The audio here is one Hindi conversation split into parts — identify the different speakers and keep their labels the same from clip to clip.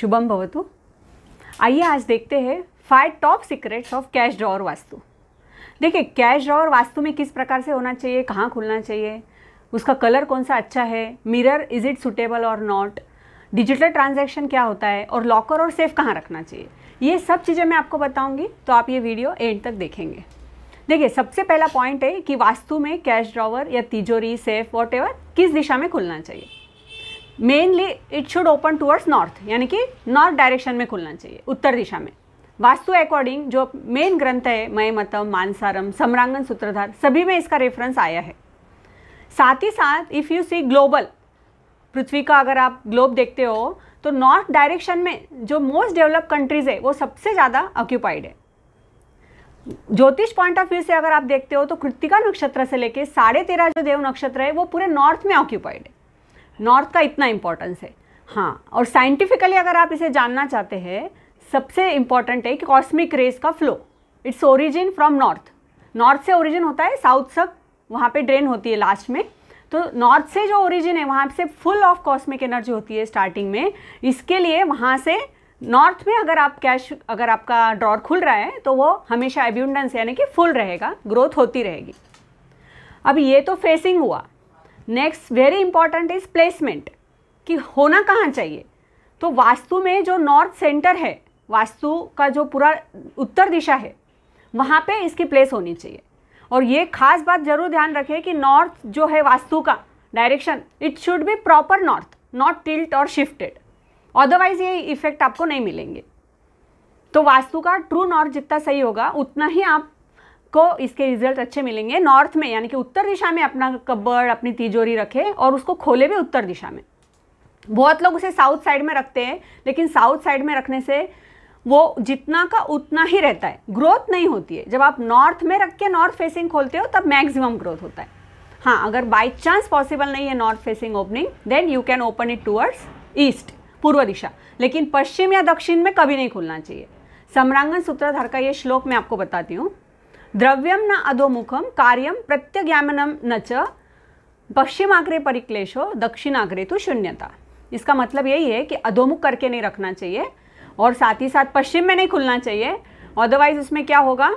Speaker 1: शुभम भवतु आइए आज देखते हैं five top secrets of cash drawer Vastu देखिए कैश ड्रॉवर वास्तु में किस प्रकार से होना चाहिए कहाँ खुलना चाहिए उसका कलर कौन सा अच्छा है मिरर इज़ इट सुटेबल और नॉट डिजिटल ट्रांजैक्शन क्या होता है और लॉकर और सेफ कहाँ रखना चाहिए ये सब चीज़ें मैं आपको बताऊंगी तो आप ये वीडियो एंड तक देखेंगे देखिए सबसे पहला पॉइंट है कि वास्तु में कैश ड्रॉवर या तिजोरी सेफ वॉट किस दिशा में खुलना चाहिए mainly it should open towards north यानी कि नॉर्थ डायरेक्शन में खुलना चाहिए उत्तर दिशा में वास्तु अकॉर्डिंग जो मेन ग्रंथ है मय मतम मानसारम सम्रांगन सूत्रधार सभी में इसका रेफरेंस आया है साथ ही साथ इफ़ यू सी ग्लोबल पृथ्वी का अगर आप ग्लोब देखते हो तो नॉर्थ डायरेक्शन में जो मोस्ट डेवलप कंट्रीज़ है वो सबसे ज़्यादा ऑक्यूपाइड है ज्योतिष पॉइंट ऑफ व्यू से अगर आप देखते हो तो कृतिका नक्षत्र से लेके साढ़े तेरह जो देव नक्षत्र है वो पूरे नॉर्थ में ऑक्यूपाइड है नॉर्थ का इतना इम्पोर्टेंस है हाँ और साइंटिफिकली अगर आप इसे जानना चाहते हैं सबसे इम्पॉर्टेंट है कि कॉस्मिक रेस का flow its origin from north north से ओरिजिन होता है साउथ सब वहाँ पे ड्रेन होती है लास्ट में तो नॉर्थ से जो ओरिजिन है वहाँ से फुल ऑफ कॉस्मिक एनर्जी होती है स्टार्टिंग में इसके लिए वहाँ से नॉर्थ में अगर आप कैश अगर आपका ड्रॉर खुल रहा है तो वो हमेशा एब्यूंडेंस यानी कि फुल रहेगा ग्रोथ होती रहेगी अब ये तो फेसिंग हुआ next very important is placement कि होना कहाँ चाहिए तो वास्तु में जो नॉर्थ सेंटर है वास्तु का जो पूरा उत्तर दिशा है वहाँ पे इसकी प्लेस होनी चाहिए और ये खास बात जरूर ध्यान रखें कि नॉर्थ जो है वास्तु का direction it should be proper north not tilt और शिफ्टेड अदरवाइज ये इफेक्ट आपको नहीं मिलेंगे तो वास्तु का ट्रू नॉर्थ जितना सही होगा उतना ही आप को इसके रिजल्ट अच्छे मिलेंगे नॉर्थ में यानी कि उत्तर दिशा में अपना कब्बड़ अपनी तिजोरी रखे और उसको खोले भी उत्तर दिशा में बहुत लोग उसे साउथ साइड में रखते हैं लेकिन साउथ साइड में रखने से वो जितना का उतना ही रहता है ग्रोथ नहीं होती है जब आप नॉर्थ में रख के नॉर्थ फेसिंग खोलते हो तब मैक्सिमम ग्रोथ होता है हाँ अगर बाई चांस पॉसिबल नहीं है north facing opening then you can open it towards east पूर्व दिशा लेकिन पश्चिम या दक्षिण में कभी नहीं खोलना चाहिए सम्रांगन सूत्रधार का ये श्लोक मैं आपको बताती हूँ द्रव्यम न अधोमुखम कार्यम प्रत्यगामनम न च पश्चिमाग्रे परिक्लेश हो दक्षिणाग्रे तो शून्यता इसका मतलब यही है कि अधोमुख करके नहीं रखना चाहिए और साथ ही साथ पश्चिम में नहीं खुलना चाहिए अदरवाइज उसमें क्या होगा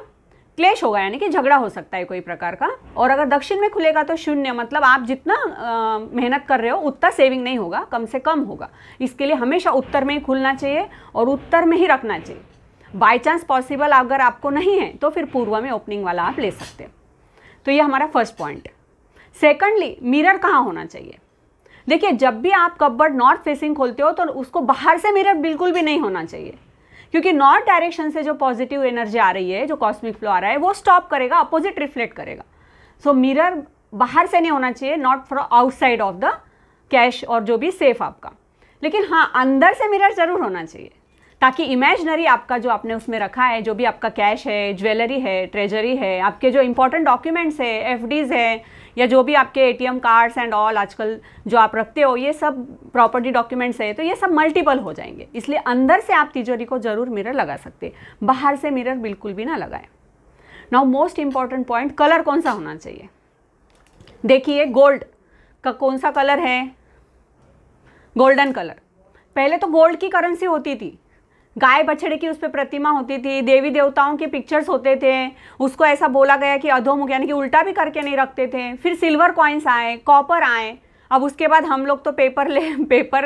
Speaker 1: क्लेश होगा यानी कि झगड़ा हो सकता है कोई प्रकार का और अगर दक्षिण में खुलेगा तो शून्य मतलब आप जितना मेहनत कर रहे हो उतना सेविंग नहीं होगा कम से कम होगा इसके लिए हमेशा उत्तर में ही खुलना चाहिए और उत्तर में ही रखना चाहिए बाई चांस पॉसिबल अगर आपको नहीं है तो फिर पूर्व में ओपनिंग वाला आप ले सकते हैं तो ये हमारा फर्स्ट पॉइंट सेकंडली मिरर कहाँ होना चाहिए देखिए जब भी आप कपबर्ड नॉर्थ फेसिंग खोलते हो तो उसको बाहर से मिरर बिल्कुल भी नहीं होना चाहिए क्योंकि नॉर्थ डायरेक्शन से जो पॉजिटिव एनर्जी आ रही है जो कॉस्मिक फ्लो आ रहा है वो स्टॉप करेगा अपोजिट रिफ्लेक्ट करेगा सो so, मिरर बाहर से नहीं होना चाहिए not for outside of the cash और जो भी सेफ आपका लेकिन हाँ अंदर से मिरर ज़रूर होना चाहिए ताकि इमेजनरी आपका जो आपने उसमें रखा है जो भी आपका कैश है ज्वेलरी है ट्रेजरी है आपके जो इंपॉर्टेंट डॉक्यूमेंट्स है एफ है या जो भी आपके एटीएम कार्ड्स एंड ऑल आजकल जो आप रखते हो ये सब प्रॉपर्टी डॉक्यूमेंट्स है तो ये सब मल्टीपल हो जाएंगे इसलिए अंदर से आप तिजोरी को ज़रूर मिरर लगा सकते बाहर से मिरर बिल्कुल भी ना लगाएं now most important point colour कौन सा होना चाहिए देखिए गोल्ड का कौन सा कलर है गोल्डन कलर पहले तो गोल्ड की करेंसी होती थी गाय बछड़े की उस पर प्रतिमा होती थी देवी देवताओं के पिक्चर्स होते थे उसको ऐसा बोला गया कि अधोमुख यानी कि उल्टा भी करके नहीं रखते थे फिर सिल्वर कॉइन्स आए कॉपर आए अब उसके बाद हम लोग तो पेपर ले पेपर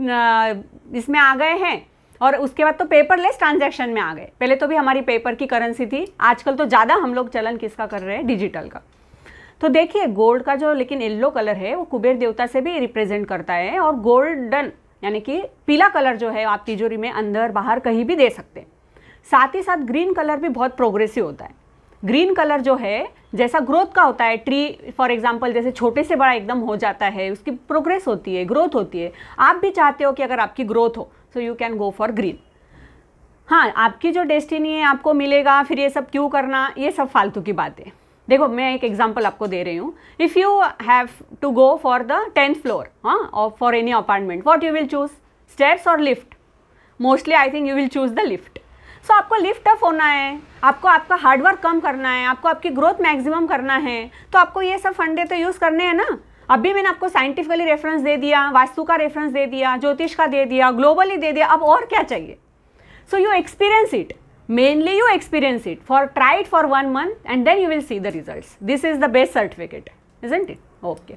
Speaker 1: इसमें आ गए हैं और उसके बाद तो पेपरलेस ट्रांजैक्शन में आ गए पहले तो भी हमारी पेपर की करेंसी थी आजकल तो ज़्यादा हम लोग चलन किसका कर रहे हैं डिजिटल का तो देखिए गोल्ड का जो लेकिन येल्लो कलर है वो कुबेर देवता से भी रिप्रेजेंट करता है और गोल्डन यानी कि पीला कलर जो है आप तिजोरी में अंदर बाहर कहीं भी दे सकते हैं साथ ही साथ ग्रीन कलर भी बहुत प्रोग्रेसिव होता है ग्रीन कलर जो है जैसा ग्रोथ का होता है ट्री फॉर एग्जाम्पल जैसे छोटे से बड़ा एकदम हो जाता है उसकी प्रोग्रेस होती है ग्रोथ होती है आप भी चाहते हो कि अगर आपकी ग्रोथ हो so you can go for green हाँ आपकी जो डेस्टिनी है आपको मिलेगा फिर ये सब क्यों करना ये सब फालतू की बात है देखो मैं एक एग्जाम्पल आपको दे रही हूँ if you have to go for the tenth floor हाँ और for any apartment what you will choose stairs और lift mostly I think you will choose the lift so आपको लिफ्ट अप होना है आपको आपका हार्डवर्क कम करना है आपको आपकी ग्रोथ मैक्सिमम करना है तो आपको ये सब फंडे तो यूज़ करने हैं ना अभी मैंने आपको साइंटिफिकली रेफरेंस दे दिया वास्तु का रेफरेंस दे दिया ज्योतिष का दे दिया ग्लोबली दे दिया अब और क्या चाहिए so you experience it mainly you experience it for try it for one month and then you will see the results this is the best certificate isn't it okay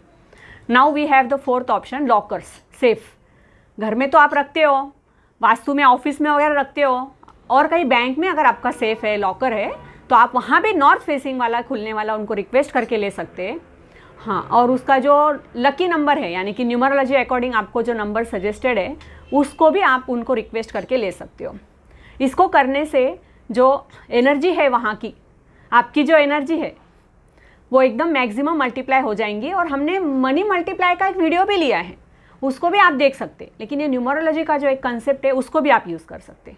Speaker 1: now we have the fourth option lockers safe घर में तो आप रखते हो वास्तु में ऑफिस में वगैरह रखते हो और कहीं बैंक में अगर आपका सेफ है लॉकर है तो आप वहाँ पे नॉर्थ फेसिंग वाला खुलने वाला उनको रिक्वेस्ट करके ले सकते हैं हाँ और उसका जो लकी नंबर है यानी कि न्यूमरोलॉजी अकॉर्डिंग आपको जो नंबर सजेस्टेड है उसको भी आप उनको रिक्वेस्ट करके ले सकते हो इसको करने से जो एनर्जी है वहाँ की आपकी जो एनर्जी है वो एकदम मैक्सिमम मल्टीप्लाई हो जाएंगी और हमने मनी मल्टीप्लाई का एक वीडियो भी लिया है उसको भी आप देख सकते हैं लेकिन ये न्यूमरोलॉजी का जो एक कंसेप्ट है उसको भी आप यूज़ कर सकते हैं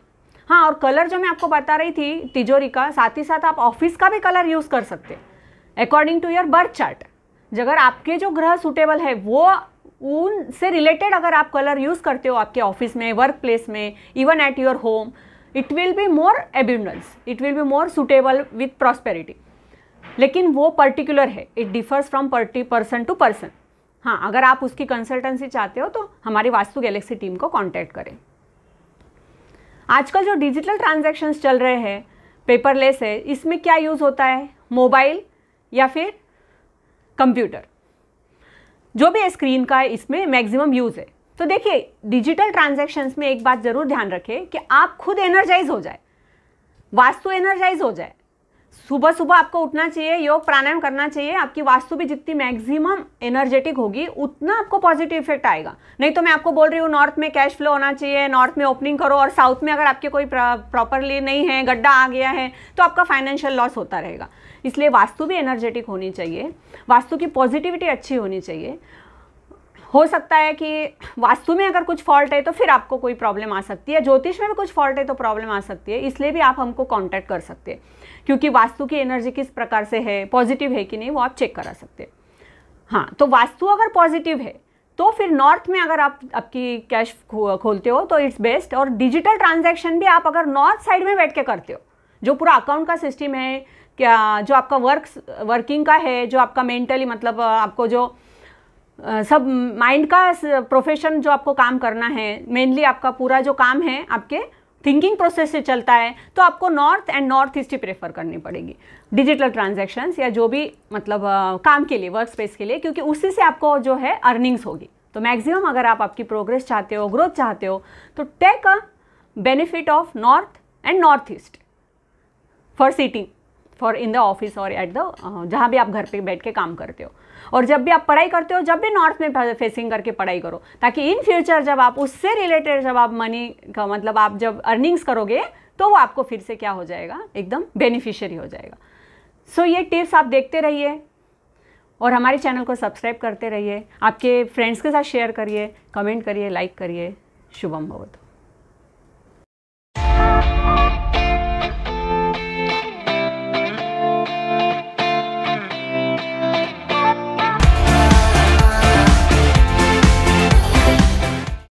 Speaker 1: हाँ और कलर जो मैं आपको बता रही थी तिजोरी का साथ ही साथ आप ऑफिस का भी कलर यूज़ कर सकते हैं according to your birth chart अगर आपके जो ग्रह सूटेबल है वो उन से रिलेटेड अगर आप कलर यूज़ करते हो आपके ऑफिस में वर्क प्लेस में even at your home it will be more abundance it will be more suitable with prosperity लेकिन वो पर्टिकुलर है इट डिफर्स फ्रॉम पर्टी पर्सन टू पर्सन हाँ अगर आप उसकी कंसल्टेंसी चाहते हो तो हमारी वास्तु गैलेक्सी टीम को कॉन्टैक्ट करें आजकल जो डिजिटल ट्रांजेक्शन्स चल रहे हैं पेपरलेस है इसमें क्या यूज़ होता है मोबाइल या फिर कंप्यूटर जो भी स्क्रीन का है इसमें मैक्सिमम यूज़ है तो देखिए डिजिटल ट्रांजेक्शन्स में एक बात ज़रूर ध्यान रखें कि आप खुद एनर्जाइज हो जाए वास्तु एनर्जाइज हो जाए सुबह सुबह आपको उठना चाहिए योग प्राणायाम करना चाहिए आपकी वास्तु भी जितनी मैक्सिमम एनर्जेटिक होगी उतना आपको पॉजिटिव इफेक्ट आएगा नहीं तो मैं आपको बोल रही हूँ नॉर्थ में कैश फ्लो होना चाहिए नॉर्थ में ओपनिंग करो और साउथ में अगर आपके कोई प्रॉपरली नहीं है गड्ढा आ गया है तो आपका फाइनेंशियल लॉस होता रहेगा इसलिए वास्तु भी एनर्जेटिक होनी चाहिए वास्तु की पॉजिटिविटी अच्छी होनी चाहिए हो सकता है कि वास्तु में अगर कुछ फॉल्ट है तो फिर आपको कोई प्रॉब्लम आ सकती है ज्योतिष में भी कुछ फॉल्ट है तो प्रॉब्लम आ सकती है इसलिए भी आप हमको कॉन्टैक्ट कर सकते हैं क्योंकि वास्तु की एनर्जी किस प्रकार से है पॉजिटिव है कि नहीं वो आप चेक करा सकते हैं हाँ तो वास्तु अगर पॉजिटिव है तो फिर नॉर्थ में अगर आप आपकी कैश खो, खोलते हो तो इट्स बेस्ट और डिजिटल ट्रांजेक्शन भी आप अगर नॉर्थ साइड में बैठ के करते हो जो पूरा अकाउंट का सिस्टम है क्या जो आपका वर्क वर्किंग का है जो आपका मेंटली मतलब आपको जो सब माइंड का प्रोफेशन जो आपको काम करना है मेनली आपका पूरा जो काम है आपके थिंकिंग प्रोसेस से चलता है तो आपको नॉर्थ एंड नॉर्थ ईस्ट ही प्रेफर करनी पड़ेगी डिजिटल ट्रांजेक्शन्स या जो भी मतलब आ, काम के लिए वर्क स्पेस के लिए क्योंकि उसी से आपको जो है अर्निंग्स होगी तो मैक्सिमम अगर आप आपकी प्रोग्रेस चाहते हो ग्रोथ चाहते हो तो take a benefit of north and north east for city for in the office और एट द जहाँ भी आप घर पे बैठ के काम करते हो और जब भी आप पढ़ाई करते हो जब भी नॉर्थ में फेसिंग करके पढ़ाई करो ताकि इन फ्यूचर जब आप उससे रिलेटेड जब आप मनी का मतलब आप जब अर्निंग्स करोगे तो वो आपको फिर से क्या हो जाएगा एकदम बेनिफिशियरी हो जाएगा सो so, ये टिप्स आप देखते रहिए और हमारे चैनल को सब्सक्राइब करते रहिए आपके फ्रेंड्स के साथ शेयर करिए कमेंट करिए लाइक करिए शुभम बहुत